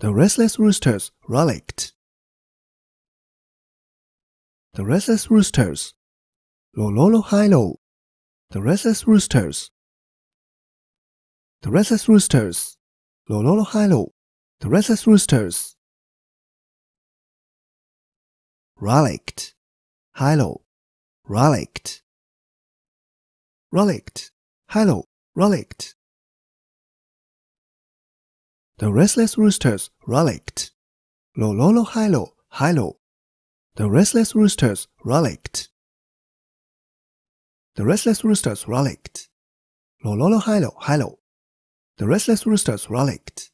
The restless roosters rollicked. The restless roosters. Lololo hilo. The restless roosters. The restless roosters. Lololo hilo. The restless roosters. Rollicked. Hilo. Rollicked. Rollicked. Hilo. Rollicked. The restless roosters rollicked. Lo lo lo hi lo, hi lo. The restless roosters rollicked. The restless roosters rollicked. Lo lo lo hi lo, hi lo. The restless roosters rollicked.